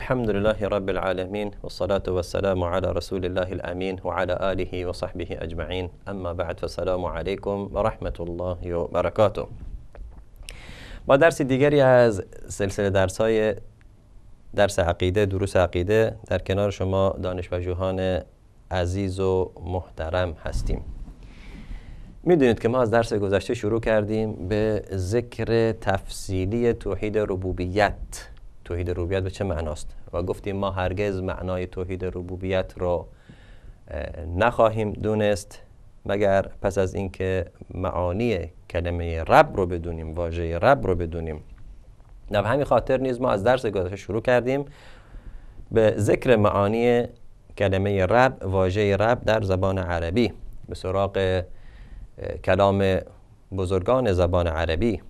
الحمد لله رب العالمين والصلاة والسلام على رسول الله الأمين وعلى آله وصحبه أجمعين اما بعد فسلام عليكم ورحمة الله وبركاته با درس دیگری از سلسله درس های درس عقیده دروس عقیده در کنار شما دانش جوهان عزیز و محترم هستیم میدونید که ما از درس گذشته شروع کردیم به ذکر تفصیلی توحید ربوبیت توحید ربوبیت به چه معناست و گفتیم ما هرگز معنای توحید ربوبیت رو نخواهیم دونست مگر پس از اینکه معانی کلمه رب رو بدونیم واژه رب رو بدونیم در همین خاطر نیز ما از درس گذشته شروع کردیم به ذکر معانی کلمه رب واژه رب در زبان عربی به سراغ کلام بزرگان زبان عربی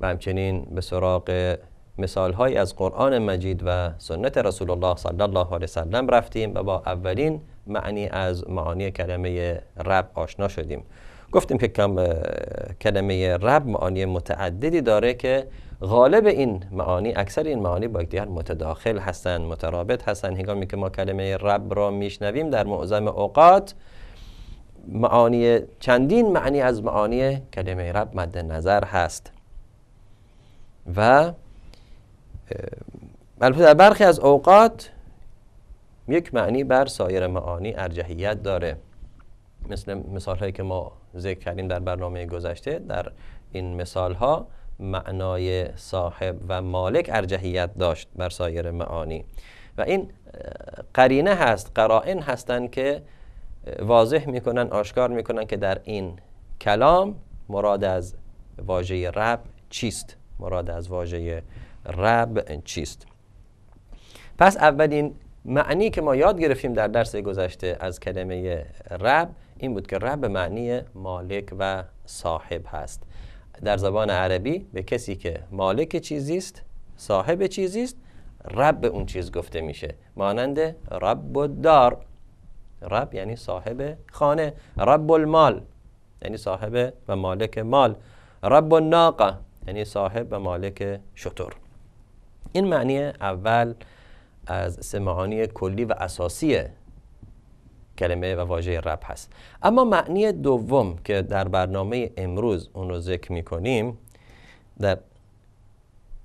و همچنین به سراغ مثال مثالهایی از قرآن مجید و سنت رسول الله صلی الله علیه وسلم رفتیم و با اولین معنی از معانی کلمه رب آشنا شدیم گفتیم که کلمه رب معانی متعددی داره که غالب این معانی اکثر این معانی با یکدیگر متداخل هستند مترابط هستند هنگامی که ما کلمه رب را میشنویم در معظم اوقات معانی چندین معنی از معانی کلمه رب مد نظر هست و البته در برخی از اوقات یک معنی بر سایر معانی ارجحیت داره مثل مثال هایی که ما ذکر کردیم در برنامه گذشته در این مثال ها معنای صاحب و مالک ارجحیت داشت بر سایر معانی و این قرینه هست قرائن هستند که واضح میکنن آشکار میکنن که در این کلام مراد از واژه رب چیست مراد از واژه رب چیست پس اولین معنی که ما یاد گرفتیم در درس گذشته از کلمه رب این بود که رب معنی مالک و صاحب هست در زبان عربی به کسی که مالک چیزی است صاحب چیزی است رب اون چیز گفته میشه مانند رب دار رب یعنی صاحب خانه رب المال یعنی صاحب و مالک مال رب الناقه یعنی صاحب و مالک شطور این معنی اول از سه معانی کلی و اساسی کلمه و واژه رب هست اما معنی دوم که در برنامه امروز اون رو ذکر میکنیم در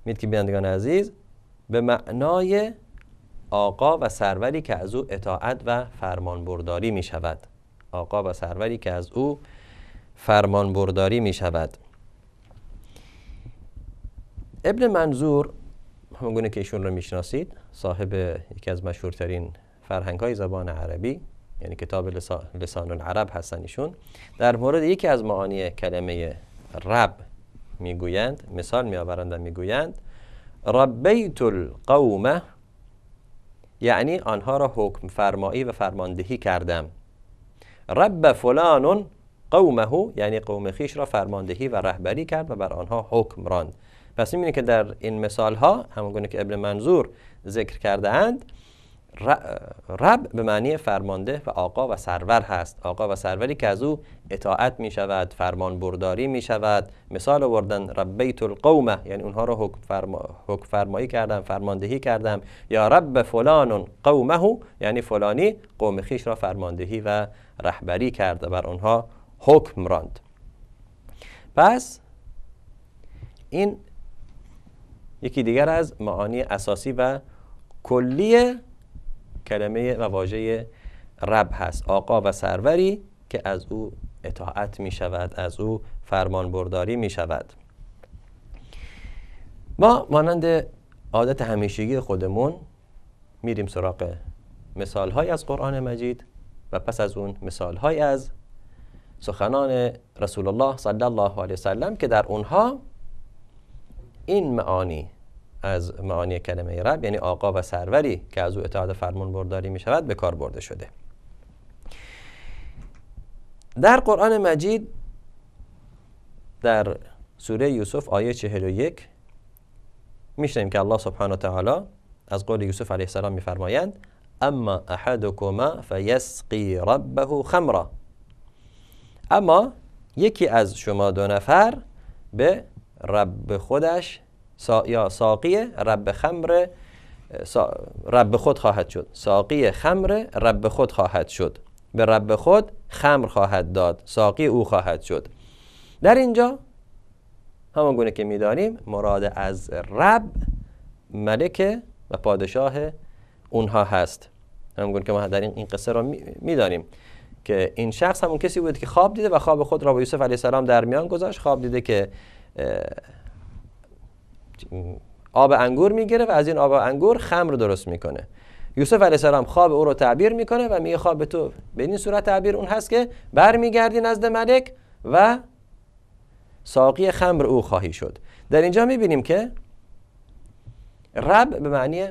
میت که بینندگان عزیز به معنای آقا و سروری که از او اطاعت و فرمانبرداری می شود آقا و سروری که از او فرمانبرداری می شود ابن منظور ما گونه که ایشون رو میشناسید صاحب یکی از مشهورترین فرهنگ های زبان عربی یعنی کتاب لسان العرب هستن ایشون در مورد یکی از معانی کلمه رب میگویند مثال میآورند و میگویند ربیت القوم یعنی آنها را حکم فرمایی و فرماندهی کردم رب فلان قومه یعنی قوم خیش را فرماندهی و رهبری کرد و بر آنها حکم راند پس میبینه که در این مثال ها همونگونه که ابن منظور ذکر کرده اند رب به معنی فرمانده و آقا و سرور هست آقا و سروری که از او اطاعت می شود فرمان برداری می شود مثال آوردن ربیت القوم یعنی اونها رو حکم, فرما، حکم فرمایی کردم فرماندهی کردم یا رب فلان قومه یعنی فلانی قوم خیش را فرماندهی و رهبری کرده بر اونها حکم راند پس این یکی دیگر از معانی اساسی و کلی کلمه و واژه رب هست آقا و سروری که از او اطاعت می شود از او فرمان برداری می شود ما مانند عادت همیشگی خودمون میریم سراغ مثال های از قرآن مجید و پس از اون مثال های از سخنان رسول الله صلی الله علیه وسلم که در اونها این معانی از معانی کلمه رب یعنی آقا و سروری که از او اطاعت فرمان برداری می شود به کار برده شده در قرآن مجید در سوره یوسف آیه 41 میشنیم که الله سبحانه و تعالی از قول یوسف علیه السلام میفرمایند اما احدکما فیسقی ربه خمرا اما یکی از شما دو نفر به رب خودش سا... یا ساقی رب خمر رب خود خواهد شد ساقی خمر رب خود خواهد شد به رب خود خمر خواهد داد ساقی او خواهد شد در اینجا همان گونه که میدانیم مراد از رب ملک و پادشاه اونها هست گونه که ما در این قصه را میدانیم که این شخص همون کسی بود که خواب دیده و خواب خود را با یوسف علیه السلام در میان گذاشت خواب دیده که آب انگور میگیره و از این آب انگور خمر درست میکنه یوسف علیه السلام خواب او رو تعبیر میکنه و میگه خواب تو به این صورت تعبیر اون هست که برمیگردی نزد ملک و ساقی خمر او خواهی شد در اینجا میبینیم که رب به معنی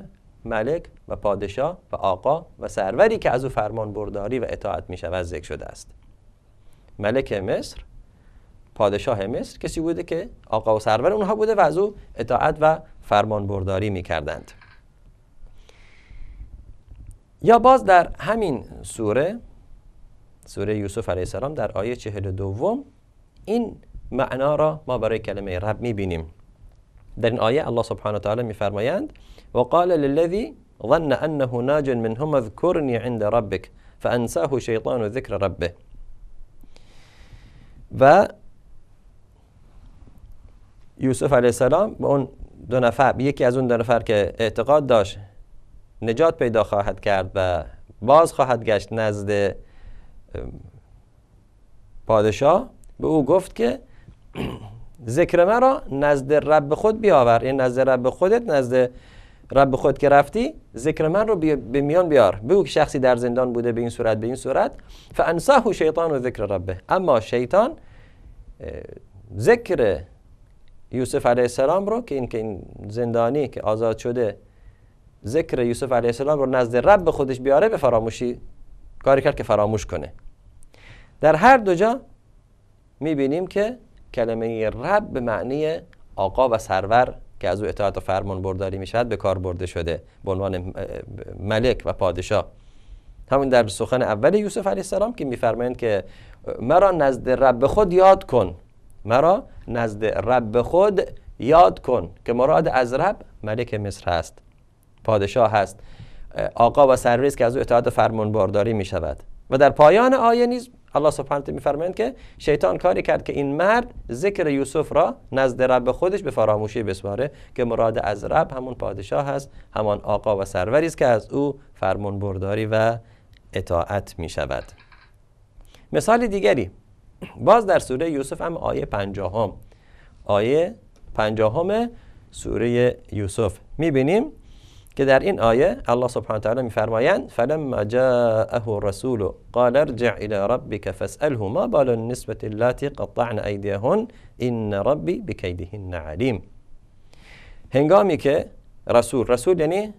ملک و پادشاه و آقا و سروری که از او فرمان برداری و اطاعت می شود ذکر شده است ملک مصر پادشاه مصر کسی بوده که آقا و سرور اونها بوده و از او اطاعت و فرمان می میکردند یا باز در همین سوره سوره یوسف علیه السلام در آیه چهل دوم این معنا را ما برای کلمه رب بینیم در این آیه الله سبحانه و تعالی میفرمایند و قال للذی ظن انه ناج منهم ذکرنی عند ربک فانساه شیطان ذکر ربه و یوسف علیه السلام به اون دو نفر یکی از اون دو نفر که اعتقاد داشت نجات پیدا خواهد کرد و باز خواهد گشت نزد پادشاه به او گفت که ذکر مرا نزد رب خود بیاور این یعنی نزد رب خودت نزد رب خود که رفتی ذکر من رو به میان بیار بگو که شخصی در زندان بوده به این صورت به این صورت فانساه شیطان و ذکر ربه اما شیطان ذکر یوسف علیه السلام رو که این که این زندانی که آزاد شده ذکر یوسف علیه السلام رو نزد رب خودش بیاره به فراموشی کاری کرد که فراموش کنه در هر دو جا میبینیم که کلمه رب به معنی آقا و سرور که از او اطاعت و فرمان برداری می به کار برده شده به عنوان ملک و پادشاه همین در سخن اول یوسف علیه السلام که میفرمایند که مرا نزد رب خود یاد کن مرا نزد رب خود یاد کن که مراد از رب ملک مصر هست پادشاه هست آقا و سرویس که از او اطاعت فرمان برداری می شود و در پایان آیه نیز الله سبحانه میفرمایند که شیطان کاری کرد که این مرد ذکر یوسف را نزد رب خودش به فراموشی بسپاره که مراد از رب همون پادشاه هست همان آقا و سروری است که از او فرمان برداری و اطاعت می شود مثال دیگری باز در سوره یوسف هم آیه هم آیه پنجاهم سوره یوسف میبینیم که در این آیه الله سبحانه و تعالی میفرمایند فلما جاءه الرسول قال ارجع الى ربك فاساله ما بال النسبه اللاتي قطعن ايديهن ان ربي بكيدهن علیم هنگامی که رسول رسول یعنی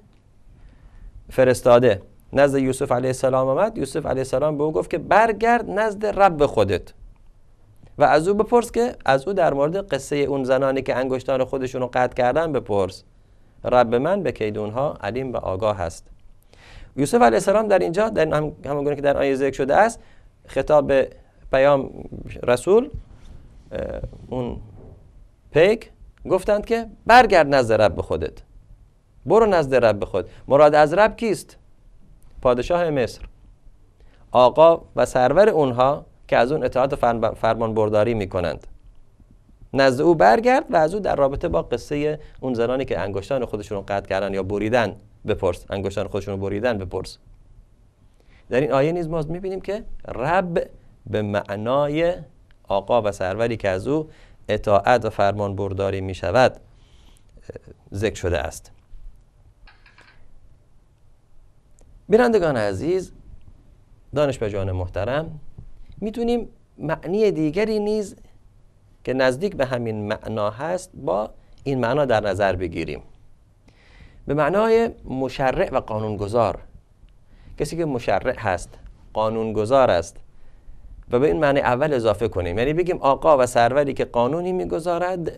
فرستاده نزد یوسف علیه السلام آمد یوسف علیه السلام به او گفت که برگرد نزد رب خودت و از او بپرس که از او در مورد قصه اون زنانی که انگشتان خودشون رو قطع کردن بپرس رب من به کید ها علیم و آگاه هست یوسف علیه السلام در اینجا در هم گونه که در آیه ذکر شده است خطاب به پیام رسول اون پیک گفتند که برگرد نزد رب خودت برو نزد رب خود مراد از رب کیست پادشاه مصر آقا و سرور اونها که از اون اطاعت و فرمان برداری می کنند نزد او برگرد و از او در رابطه با قصه اون زنانی که انگشتان خودشون رو قطع کردن یا بریدن بپرس انگشتان خودشون رو بریدن بپرس در این آیه نیز ما میبینیم که رب به معنای آقا و سروری که از او اطاعت و فرمان برداری می شود ذکر شده است بینندگان عزیز دانش محترم میتونیم معنی دیگری نیز که نزدیک به همین معنا هست با این معنا در نظر بگیریم به معنای مشرع و قانونگذار کسی که مشرع هست قانونگذار است و به این معنی اول اضافه کنیم یعنی بگیم آقا و سروری که قانونی میگذارد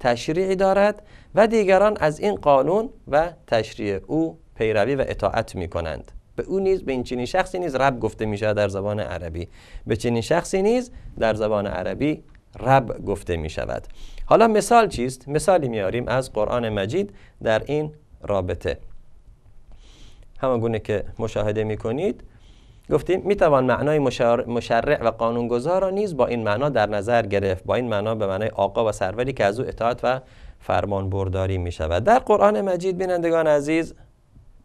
تشریعی دارد و دیگران از این قانون و تشریع او پیروی و اطاعت می کنند به او نیز به این چنین شخصی نیز رب گفته می شود در زبان عربی به چنین شخصی نیز در زبان عربی رب گفته می شود حالا مثال چیست؟ مثالی میاریم از قرآن مجید در این رابطه همان گونه که مشاهده می کنید گفتیم می توان معنای مشرع و قانونگذار را نیز با این معنا در نظر گرفت با این معنا به معنای آقا و سروری که از او اطاعت و فرمان برداری می شود در قرآن مجید بینندگان عزیز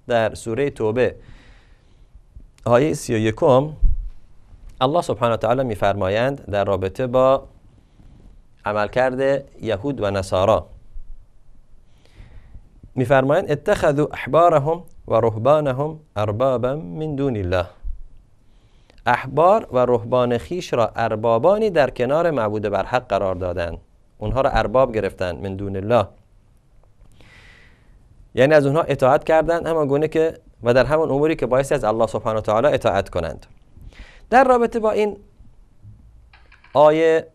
در سوره توبه آیه سی و یکم الله سبحانه و تعالی میفرمایند در رابطه با کرده یهود و نصارا میفرمایند اتخذوا احبارهم و رهبانهم اربابا من دون الله احبار و رهبان خیش را اربابانی در کنار معبود حق قرار دادند اونها را ارباب گرفتند من دون الله یعنی از اونها اطاعت کردند اما گونه که و در همان اموری که بایستی از الله سبحانه و تعالی اطاعت کنند در رابطه با این آیه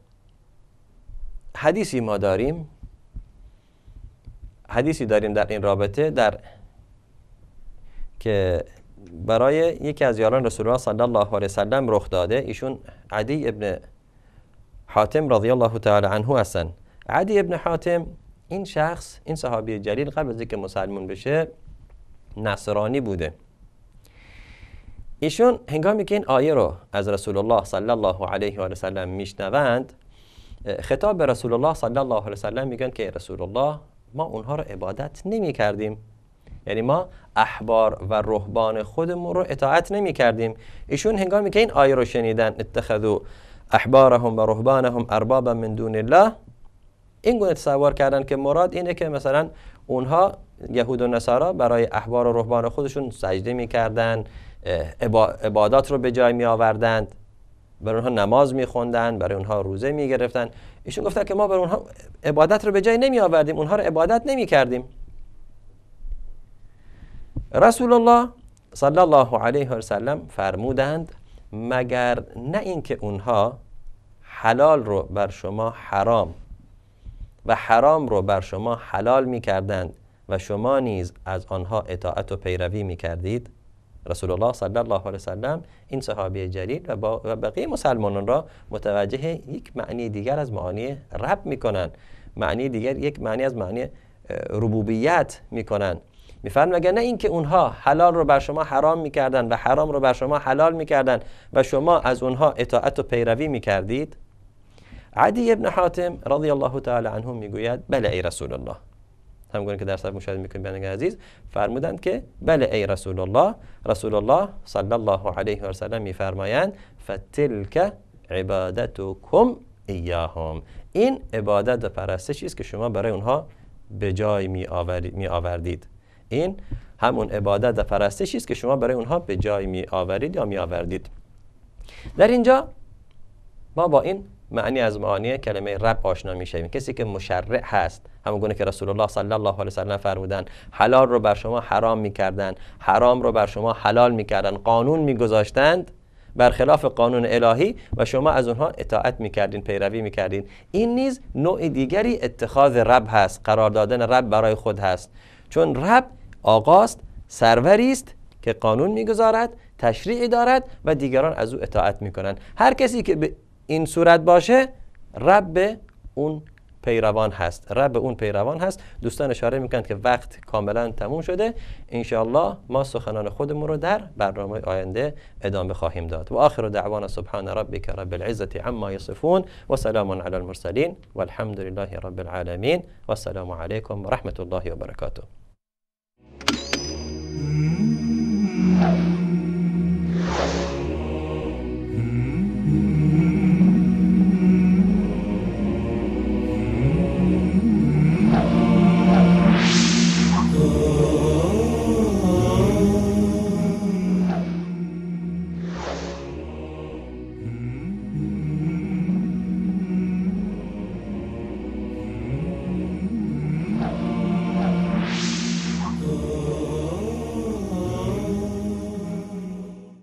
حدیثی ما داریم حدیثی داریم در این رابطه در که برای یکی از یاران رسول الله صلی الله علیه وسلم رخ داده ایشون عدی ابن حاتم رضی الله تعالی عنه هستن عدی ابن حاتم این شخص این صحابی جلیل قبل از اینکه مسلمون بشه نصرانی بوده ایشون هنگامی که این آیه رو از رسول الله صلی الله علیه و سلم میشنوند خطاب به رسول الله صلی الله علیه و سلم میگن که رسول الله ما اونها رو عبادت نمی کردیم یعنی ما احبار و رهبان خودمون رو اطاعت نمی کردیم ایشون هنگامی که این آیه رو شنیدن اتخذوا احبارهم و رهبانهم اربابا من دون الله این گونه تصور کردن که مراد اینه که مثلا اونها یهود و نصارا برای احبار و رهبان خودشون سجده میکردن عبادات رو به جای می آوردند برای اونها نماز می خوندن برای اونها روزه می گرفتن ایشون گفتن که ما برای اونها عبادت رو به جای نمی آوردیم اونها رو عبادت نمی کردیم رسول الله صلی الله علیه و سلم فرمودند مگر نه اینکه اونها حلال رو بر شما حرام و حرام رو بر شما حلال می کردند و شما نیز از آنها اطاعت و پیروی می کردید رسول الله صلی الله علیه وسلم این صحابی جلیل و, بقیه مسلمانان را متوجه یک معنی دیگر از معانی رب کنند معنی دیگر یک معنی از معنی ربوبیت میکنن مگر نه اینکه اونها حلال رو بر شما حرام کردند و حرام رو بر شما حلال کردند و شما از اونها اطاعت و پیروی میکردید عدی ابن حاتم رضی الله تعالی عنه میگوید بله ای رسول الله همونگونه که در صاحب مشاهده میکنید عزیز فرمودند که بله ای رسول الله رسول الله صلی الله علیه و سلم میفرمایند فتلک عبادتکم ایاهم این عبادت و پرستشی که شما برای اونها به جای می, آوردید این همون عبادت و پرستشی است که شما برای اونها به جای می آورید یا می آوردید در اینجا ما با این معنی از معانی کلمه رب آشنا میشویم کسی که مشرع هست همون گونه که رسول الله صلی الله علیه وسلم فرمودن حلال رو بر شما حرام میکردن حرام رو بر شما حلال میکردن قانون میگذاشتند برخلاف قانون الهی و شما از اونها اطاعت میکردین پیروی میکردین این نیز نوع دیگری اتخاذ رب هست قرار دادن رب برای خود هست چون رب آقاست سروری است که قانون میگذارد تشریعی دارد و دیگران از او اطاعت میکنند هر کسی که به این صورت باشه رب اون پیروان هست رب اون پیروان هست دوستان اشاره میکنند که وقت کاملا تموم شده انشاءالله ما سخنان خودمون رو در برنامه آینده ادامه خواهیم داد و آخر دعوانا سبحان که رب العزتی عما یصفون و سلام علی المرسلین والحمد لله رب العالمین و السلام علیکم و رحمت الله و برکاته